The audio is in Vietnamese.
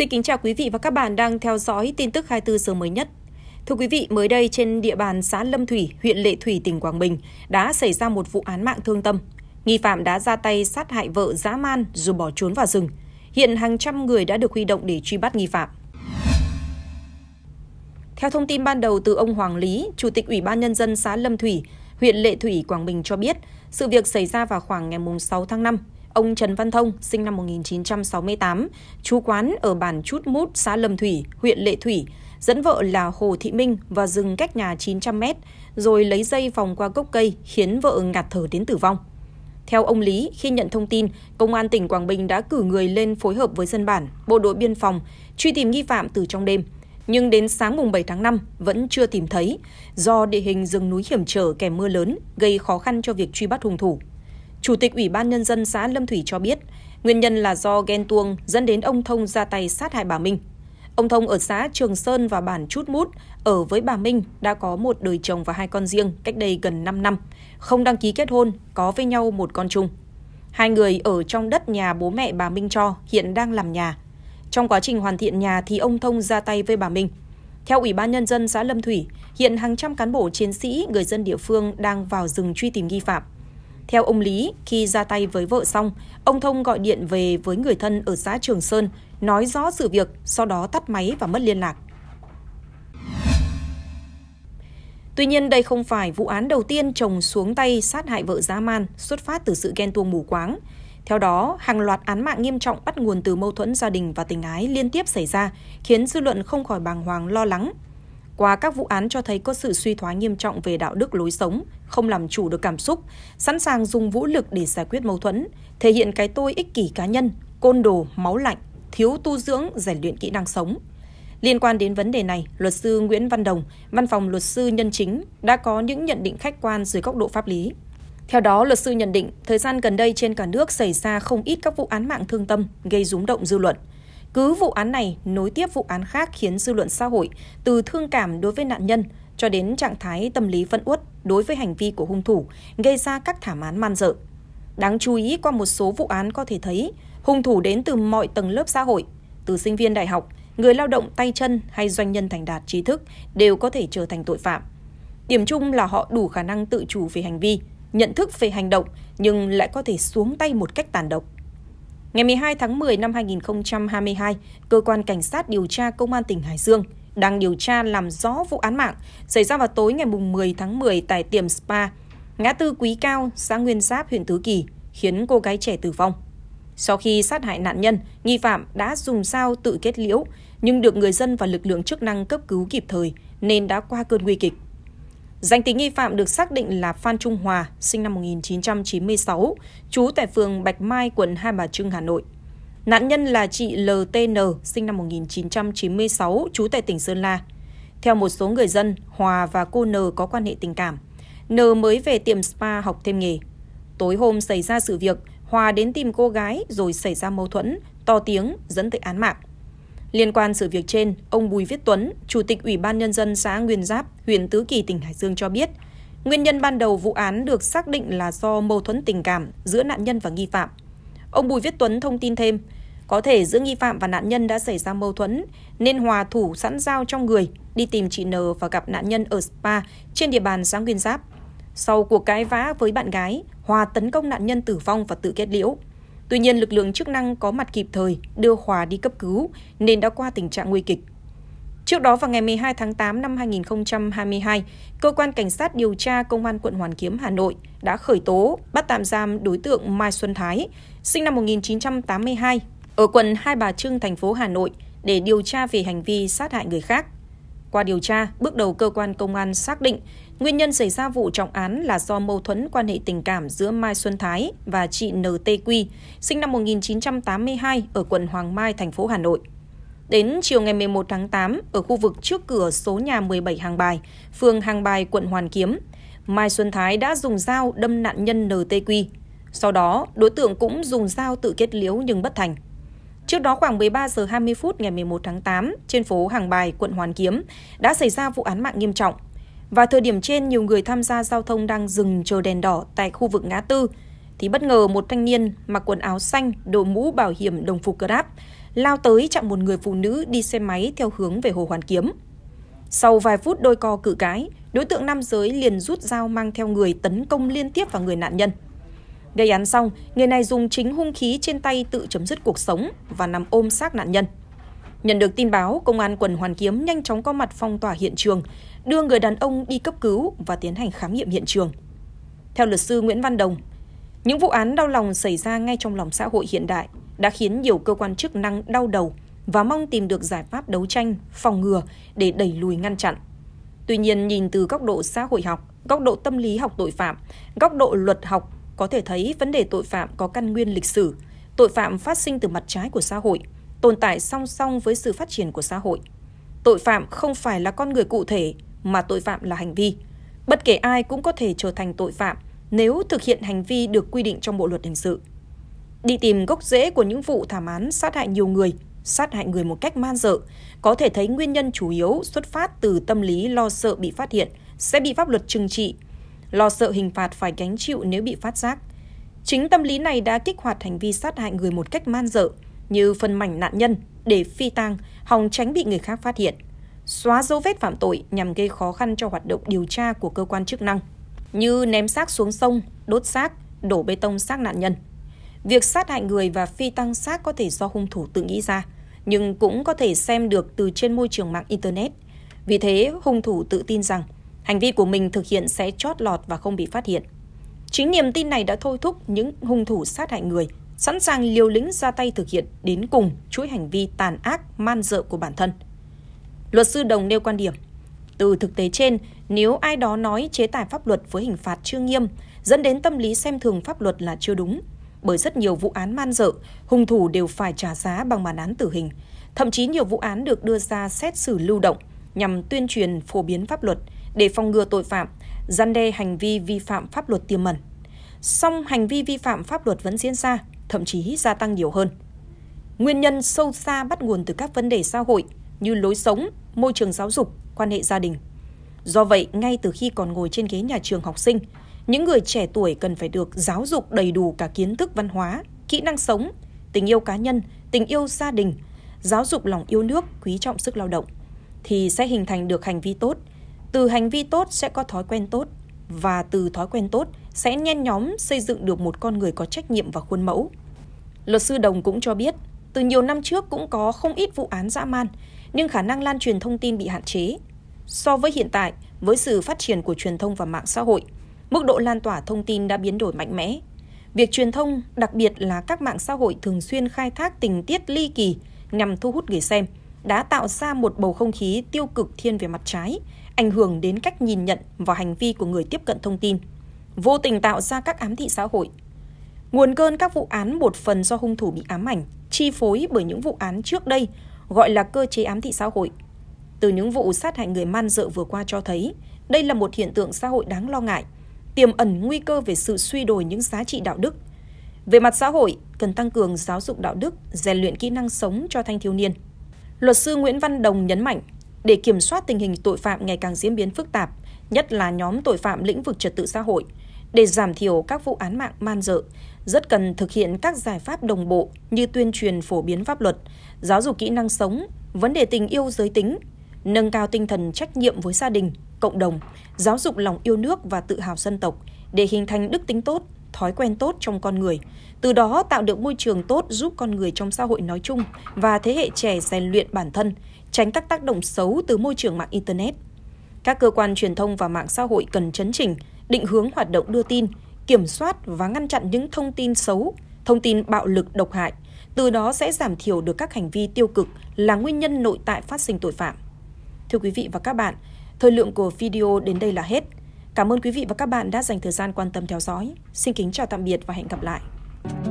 Xin kính chào quý vị và các bạn đang theo dõi tin tức 24 giờ mới nhất. Thưa quý vị, mới đây trên địa bàn xã Lâm Thủy, huyện Lệ Thủy, tỉnh Quảng Bình đã xảy ra một vụ án mạng thương tâm. Nghi phạm đã ra tay sát hại vợ dã man rồi bỏ trốn vào rừng. Hiện hàng trăm người đã được huy động để truy bắt nghi phạm. Theo thông tin ban đầu từ ông Hoàng Lý, Chủ tịch Ủy ban Nhân dân xã Lâm Thủy, huyện Lệ Thủy, Quảng Bình cho biết, sự việc xảy ra vào khoảng ngày 6 tháng 5. Ông Trần Văn Thông, sinh năm 1968, chú quán ở bản Chút Mút, xã Lâm Thủy, huyện Lệ Thủy, dẫn vợ là Hồ Thị Minh và rừng cách nhà 900 mét, rồi lấy dây vòng qua gốc cây khiến vợ ngạt thở đến tử vong. Theo ông Lý, khi nhận thông tin, Công an tỉnh Quảng Bình đã cử người lên phối hợp với dân bản, bộ đội biên phòng, truy tìm nghi phạm từ trong đêm. Nhưng đến sáng mùng 7 tháng 5 vẫn chưa tìm thấy, do địa hình rừng núi hiểm trở kèm mưa lớn gây khó khăn cho việc truy bắt hung thủ. Chủ tịch Ủy ban Nhân dân xã Lâm Thủy cho biết, nguyên nhân là do ghen tuông dẫn đến ông Thông ra tay sát hại bà Minh. Ông Thông ở xã Trường Sơn và bản Chút Mút ở với bà Minh đã có một đời chồng và hai con riêng cách đây gần 5 năm, không đăng ký kết hôn, có với nhau một con chung. Hai người ở trong đất nhà bố mẹ bà Minh cho, hiện đang làm nhà. Trong quá trình hoàn thiện nhà thì ông Thông ra tay với bà Minh. Theo Ủy ban Nhân dân xã Lâm Thủy, hiện hàng trăm cán bộ chiến sĩ, người dân địa phương đang vào rừng truy tìm nghi phạm. Theo ông Lý, khi ra tay với vợ xong, ông Thông gọi điện về với người thân ở xã Trường Sơn, nói rõ sự việc, sau đó tắt máy và mất liên lạc. Tuy nhiên, đây không phải vụ án đầu tiên chồng xuống tay sát hại vợ dã man xuất phát từ sự ghen tuông mù quáng. Theo đó, hàng loạt án mạng nghiêm trọng bắt nguồn từ mâu thuẫn gia đình và tình ái liên tiếp xảy ra, khiến dư luận không khỏi bàng hoàng lo lắng qua các vụ án cho thấy có sự suy thoái nghiêm trọng về đạo đức lối sống, không làm chủ được cảm xúc, sẵn sàng dùng vũ lực để giải quyết mâu thuẫn, thể hiện cái tôi ích kỷ cá nhân, côn đồ, máu lạnh, thiếu tu dưỡng, rèn luyện kỹ năng sống. Liên quan đến vấn đề này, luật sư Nguyễn Văn Đồng, văn phòng luật sư nhân chính đã có những nhận định khách quan dưới góc độ pháp lý. Theo đó, luật sư nhận định, thời gian gần đây trên cả nước xảy ra không ít các vụ án mạng thương tâm gây rúng động dư luận. Cứ vụ án này nối tiếp vụ án khác khiến dư luận xã hội từ thương cảm đối với nạn nhân cho đến trạng thái tâm lý phân uất đối với hành vi của hung thủ gây ra các thảm án man dợ. Đáng chú ý qua một số vụ án có thể thấy, hung thủ đến từ mọi tầng lớp xã hội, từ sinh viên đại học, người lao động tay chân hay doanh nhân thành đạt trí thức đều có thể trở thành tội phạm. Điểm chung là họ đủ khả năng tự chủ về hành vi, nhận thức về hành động nhưng lại có thể xuống tay một cách tàn độc. Ngày 12 tháng 10 năm 2022, cơ quan cảnh sát điều tra công an tỉnh Hải Dương đang điều tra làm rõ vụ án mạng xảy ra vào tối ngày 10 tháng 10 tại tiệm spa ngã tư Quý Cao, xã Nguyên Giáp, huyện Tứ Kỳ, khiến cô gái trẻ tử vong. Sau khi sát hại nạn nhân, nghi phạm đã dùng dao tự kết liễu, nhưng được người dân và lực lượng chức năng cấp cứu kịp thời nên đã qua cơn nguy kịch. Danh tính nghi phạm được xác định là Phan Trung Hòa, sinh năm 1996, trú tại phường Bạch Mai, quận Hai Bà Trưng, Hà Nội. Nạn nhân là chị LTN, sinh năm 1996, trú tại tỉnh Sơn La. Theo một số người dân, Hòa và cô N có quan hệ tình cảm. N mới về tiệm spa học thêm nghề. Tối hôm xảy ra sự việc, Hòa đến tìm cô gái rồi xảy ra mâu thuẫn, to tiếng dẫn tới án mạng. Liên quan sự việc trên, ông Bùi Viết Tuấn, Chủ tịch Ủy ban Nhân dân xã Nguyên Giáp, huyện Tứ Kỳ, tỉnh Hải Dương cho biết, nguyên nhân ban đầu vụ án được xác định là do mâu thuẫn tình cảm giữa nạn nhân và nghi phạm. Ông Bùi Viết Tuấn thông tin thêm, có thể giữa nghi phạm và nạn nhân đã xảy ra mâu thuẫn, nên Hòa thủ sẵn dao trong người, đi tìm chị N và gặp nạn nhân ở spa trên địa bàn xã Nguyên Giáp. Sau cuộc cãi vã với bạn gái, Hòa tấn công nạn nhân tử vong và tự kết liễu. Tuy nhiên, lực lượng chức năng có mặt kịp thời đưa Hòa đi cấp cứu nên đã qua tình trạng nguy kịch. Trước đó vào ngày 12 tháng 8 năm 2022, cơ quan cảnh sát điều tra công an quận Hoàn Kiếm Hà Nội đã khởi tố, bắt tạm giam đối tượng Mai Xuân Thái, sinh năm 1982, ở quận Hai Bà Trưng thành phố Hà Nội để điều tra về hành vi sát hại người khác. Qua điều tra, bước đầu cơ quan công an xác định Nguyên nhân xảy ra vụ trọng án là do mâu thuẫn quan hệ tình cảm giữa Mai Xuân Thái và chị NTQ, sinh năm 1982 ở quận Hoàng Mai, thành phố Hà Nội. Đến chiều ngày 11 tháng 8, ở khu vực trước cửa số nhà 17 Hàng Bài, phường Hàng Bài, quận Hoàn Kiếm, Mai Xuân Thái đã dùng dao đâm nạn nhân NTQ. Sau đó, đối tượng cũng dùng dao tự kết liễu nhưng bất thành. Trước đó khoảng 13 giờ 20 phút ngày 11 tháng 8, trên phố Hàng Bài, quận Hoàn Kiếm, đã xảy ra vụ án mạng nghiêm trọng và thời điểm trên nhiều người tham gia giao thông đang dừng chờ đèn đỏ tại khu vực ngã tư thì bất ngờ một thanh niên mặc quần áo xanh, đội mũ bảo hiểm đồng phục Grab lao tới chặn một người phụ nữ đi xe máy theo hướng về Hồ Hoàn Kiếm. Sau vài phút đôi co cự cái, đối tượng nam giới liền rút dao mang theo người tấn công liên tiếp vào người nạn nhân. Gây án xong, người này dùng chính hung khí trên tay tự chấm dứt cuộc sống và nằm ôm xác nạn nhân. Nhận được tin báo, công an quận Hoàn Kiếm nhanh chóng có mặt phong tỏa hiện trường, đưa người đàn ông đi cấp cứu và tiến hành khám nghiệm hiện trường. Theo luật sư Nguyễn Văn Đồng, những vụ án đau lòng xảy ra ngay trong lòng xã hội hiện đại đã khiến nhiều cơ quan chức năng đau đầu và mong tìm được giải pháp đấu tranh, phòng ngừa để đẩy lùi ngăn chặn. Tuy nhiên, nhìn từ góc độ xã hội học, góc độ tâm lý học tội phạm, góc độ luật học, có thể thấy vấn đề tội phạm có căn nguyên lịch sử, tội phạm phát sinh từ mặt trái của xã hội – tồn tại song song với sự phát triển của xã hội. Tội phạm không phải là con người cụ thể mà tội phạm là hành vi. Bất kể ai cũng có thể trở thành tội phạm nếu thực hiện hành vi được quy định trong bộ luật hình sự. Đi tìm gốc rễ của những vụ thảm án sát hại nhiều người, sát hại người một cách man dợ, có thể thấy nguyên nhân chủ yếu xuất phát từ tâm lý lo sợ bị phát hiện, sẽ bị pháp luật trừng trị, lo sợ hình phạt phải gánh chịu nếu bị phát giác. Chính tâm lý này đã kích hoạt hành vi sát hại người một cách man dợ, như phần mảnh nạn nhân để phi tang, hòng tránh bị người khác phát hiện. Xóa dấu vết phạm tội nhằm gây khó khăn cho hoạt động điều tra của cơ quan chức năng, như ném xác xuống sông, đốt xác, đổ bê tông xác nạn nhân. Việc sát hại người và phi tăng xác có thể do hung thủ tự nghĩ ra, nhưng cũng có thể xem được từ trên môi trường mạng Internet. Vì thế, hung thủ tự tin rằng hành vi của mình thực hiện sẽ chót lọt và không bị phát hiện. Chính niềm tin này đã thôi thúc những hung thủ sát hại người sẵn sàng liều lĩnh ra tay thực hiện đến cùng chuỗi hành vi tàn ác, man dợ của bản thân. Luật sư Đồng nêu quan điểm, từ thực tế trên, nếu ai đó nói chế tài pháp luật với hình phạt chưa nghiêm, dẫn đến tâm lý xem thường pháp luật là chưa đúng. Bởi rất nhiều vụ án man dợ, hung thủ đều phải trả giá bằng bản án tử hình. Thậm chí nhiều vụ án được đưa ra xét xử lưu động nhằm tuyên truyền phổ biến pháp luật để phòng ngừa tội phạm, gian đe hành vi vi phạm pháp luật tiềm mẩn. Song hành vi vi phạm pháp luật vẫn diễn ra, thậm chí gia tăng nhiều hơn. Nguyên nhân sâu xa bắt nguồn từ các vấn đề xã hội như lối sống, môi trường giáo dục, quan hệ gia đình. Do vậy, ngay từ khi còn ngồi trên ghế nhà trường học sinh, những người trẻ tuổi cần phải được giáo dục đầy đủ cả kiến thức văn hóa, kỹ năng sống, tình yêu cá nhân, tình yêu gia đình, giáo dục lòng yêu nước, quý trọng sức lao động thì sẽ hình thành được hành vi tốt. Từ hành vi tốt sẽ có thói quen tốt, và từ thói quen tốt sẽ nhen nhóm xây dựng được một con người có trách nhiệm và khuôn mẫu. Luật sư Đồng cũng cho biết, từ nhiều năm trước cũng có không ít vụ án dã man, nhưng khả năng lan truyền thông tin bị hạn chế. So với hiện tại, với sự phát triển của truyền thông và mạng xã hội, mức độ lan tỏa thông tin đã biến đổi mạnh mẽ. Việc truyền thông, đặc biệt là các mạng xã hội thường xuyên khai thác tình tiết ly kỳ nhằm thu hút người xem – đã tạo ra một bầu không khí tiêu cực thiên về mặt trái, ảnh hưởng đến cách nhìn nhận và hành vi của người tiếp cận thông tin, vô tình tạo ra các ám thị xã hội. Nguồn cơn các vụ án một phần do hung thủ bị ám ảnh, chi phối bởi những vụ án trước đây gọi là cơ chế ám thị xã hội. Từ những vụ sát hại người man dợ vừa qua cho thấy, đây là một hiện tượng xã hội đáng lo ngại, tiềm ẩn nguy cơ về sự suy đồi những giá trị đạo đức. Về mặt xã hội, cần tăng cường giáo dục đạo đức, rèn luyện kỹ năng sống cho thanh thiếu niên. Luật sư Nguyễn Văn Đồng nhấn mạnh, để kiểm soát tình hình tội phạm ngày càng diễn biến phức tạp, nhất là nhóm tội phạm lĩnh vực trật tự xã hội, để giảm thiểu các vụ án mạng man dợ, rất cần thực hiện các giải pháp đồng bộ như tuyên truyền phổ biến pháp luật, giáo dục kỹ năng sống, vấn đề tình yêu giới tính, nâng cao tinh thần trách nhiệm với gia đình, cộng đồng, giáo dục lòng yêu nước và tự hào dân tộc để hình thành đức tính tốt, thói quen tốt trong con người, từ đó tạo được môi trường tốt giúp con người trong xã hội nói chung và thế hệ trẻ rèn luyện bản thân, tránh các tác động xấu từ môi trường mạng internet. Các cơ quan truyền thông và mạng xã hội cần chấn chỉnh, định hướng hoạt động đưa tin, kiểm soát và ngăn chặn những thông tin xấu, thông tin bạo lực độc hại, từ đó sẽ giảm thiểu được các hành vi tiêu cực là nguyên nhân nội tại phát sinh tội phạm. Thưa quý vị và các bạn, thời lượng của video đến đây là hết. Cảm ơn quý vị và các bạn đã dành thời gian quan tâm theo dõi. Xin kính chào tạm biệt và hẹn gặp lại.